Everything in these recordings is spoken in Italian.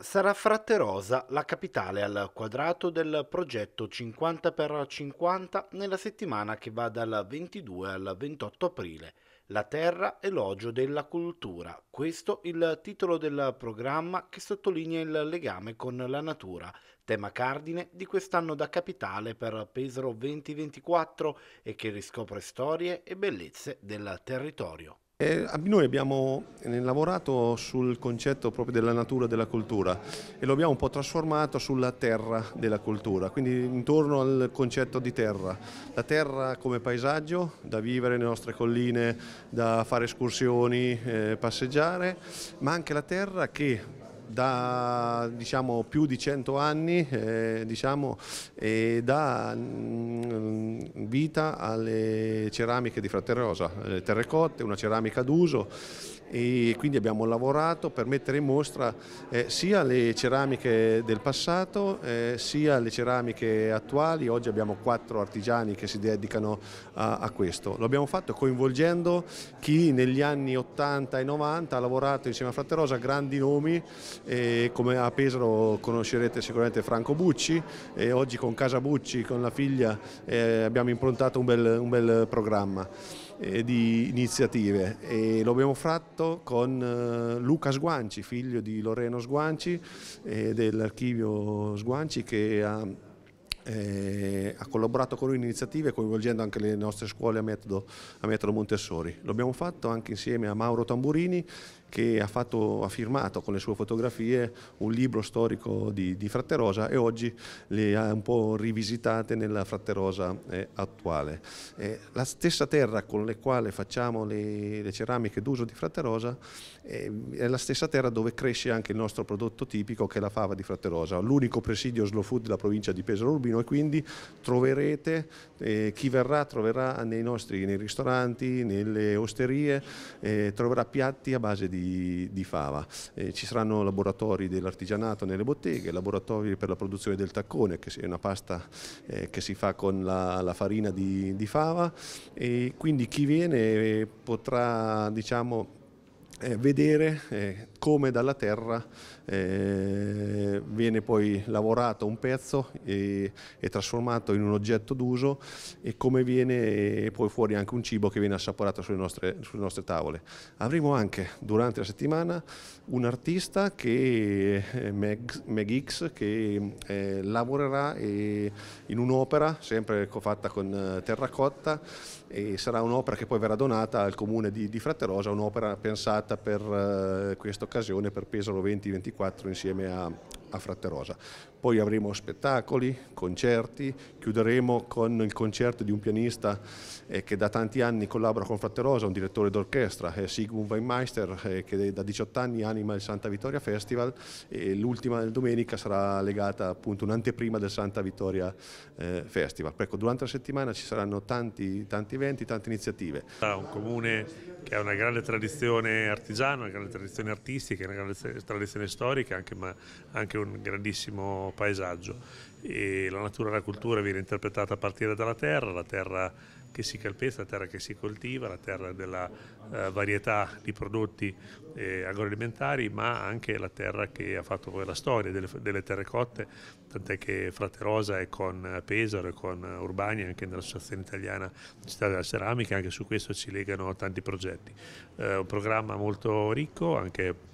Sarà Fratterosa la capitale al quadrato del progetto 50x50 nella settimana che va dal 22 al 28 aprile. La terra elogio della cultura. Questo il titolo del programma che sottolinea il legame con la natura, tema cardine di quest'anno da capitale per Pesaro 2024 e che riscopre storie e bellezze del territorio. E eh, noi abbiamo eh, lavorato sul concetto proprio della natura della cultura e lo abbiamo un po' trasformato sulla terra della cultura, quindi intorno al concetto di terra. La terra come paesaggio da vivere nelle nostre colline, da fare escursioni, eh, passeggiare, ma anche la terra che da diciamo, più di 100 anni eh, diciamo, e dà mm, vita alle ceramiche di Frate Rosa, le eh, terrecotte, una ceramica d'uso e quindi abbiamo lavorato per mettere in mostra eh, sia le ceramiche del passato eh, sia le ceramiche attuali, oggi abbiamo quattro artigiani che si dedicano a, a questo. Lo abbiamo fatto coinvolgendo chi negli anni 80 e 90 ha lavorato insieme a Frate Rosa, grandi nomi e come a Pesaro conoscerete sicuramente Franco Bucci e oggi con Casa Bucci, con la figlia eh, abbiamo improntato un bel, un bel programma eh, di iniziative e lo abbiamo fatto con eh, Luca Sguanci, figlio di Loreno Sguanci eh, dell'archivio Sguanci che ha eh, ha collaborato con lui in iniziative coinvolgendo anche le nostre scuole a metodo, a metodo Montessori. L'abbiamo fatto anche insieme a Mauro Tamburini che ha, fatto, ha, firmato con le sue fotografie un libro storico di, di Fratterosa e oggi le ha un po' rivisitate nella Fratterosa eh, attuale. Eh, la stessa terra con la quale facciamo le, le, ceramiche d'uso di Fratterosa eh, è la stessa terra dove cresce anche il nostro prodotto tipico che è la fava di Fratterosa, l'unico presidio slow food della provincia di Pesaro Urbino e quindi troverete, eh, chi verrà troverà nei nostri nei ristoranti, nelle osterie, eh, troverà piatti a base di di, di fava. Eh, ci saranno laboratori dell'artigianato nelle botteghe, laboratori per la produzione del taccone, che è una pasta eh, che si fa con la, la farina di, di, fava e quindi chi viene eh, potrà diciamo, eh, vedere eh, come dalla terra eh, viene poi lavorato un pezzo e, e trasformato in un oggetto d'uso e come viene eh, poi fuori anche un cibo che viene assaporato sulle nostre, sulle nostre tavole. Avremo anche durante la settimana un artista che eh, Meg, X, che eh, lavorerà e, in un'opera sempre fatta con terracotta e sarà un'opera che poi verrà donata al comune di, di Fratterosa, un'opera pensata preparata per eh, questa occasione per Pesaro 2024 insieme a, a Rosa. Poi avremo spettacoli, concerti, chiuderemo con il concerto di un pianista eh, che da tanti anni collabora con Fratte Rosa, un direttore d'orchestra, eh, Sigmund Weinmeister, eh, che da 18 anni anima il Santa Vittoria Festival e l'ultima domenica sarà legata appunto un'anteprima del Santa Vittoria eh, Festival. Ecco, durante la settimana ci saranno tanti, tanti eventi, tante iniziative. Un comune che ha una grande tradizione artigiana, una grande tradizione artistica, una grande tradizione storica, anche, ma anche un grandissimo paesaggio e la natura e la cultura viene interpretata a partire dalla terra, la terra che si calpesta, la terra che si coltiva, la terra della eh, varietà di prodotti eh, agroalimentari, ma anche la terra che ha fatto poi la storia delle, delle terre cotte, tant'è che Frate Rosa è con eh, Pesaro e con eh, Urbani, anche nell'Associazione Italiana Città della Ceramica, anche su questo ci legano tanti progetti. Eh, un programma molto ricco, anche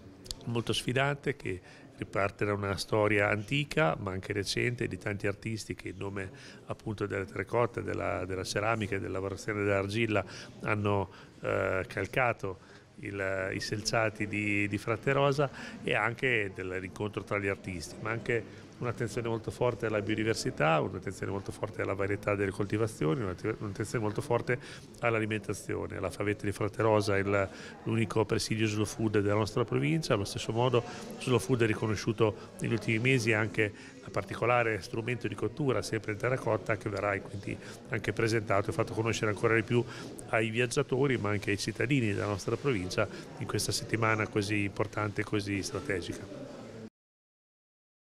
molto sfidante che riparte da una storia antica ma anche recente di tanti artisti che in nome appunto delle terracotta, della, della ceramica e della lavorazione dell'argilla hanno eh, calcato il, i selciati di, di Rosa e anche dell'incontro tra gli artisti, ma anche un'attenzione molto forte alla biodiversità, un'attenzione molto forte alla varietà delle coltivazioni, un'attenzione molto forte all'alimentazione. La favetta di Rosa è l'unico presidio slow food della nostra provincia, allo stesso modo slow food è riconosciuto negli ultimi mesi anche da particolare strumento di cottura, sempre in terracotta, che verrà quindi anche presentato e fatto conoscere ancora di più ai viaggiatori ma anche ai cittadini della nostra provincia in questa settimana così importante e così strategica.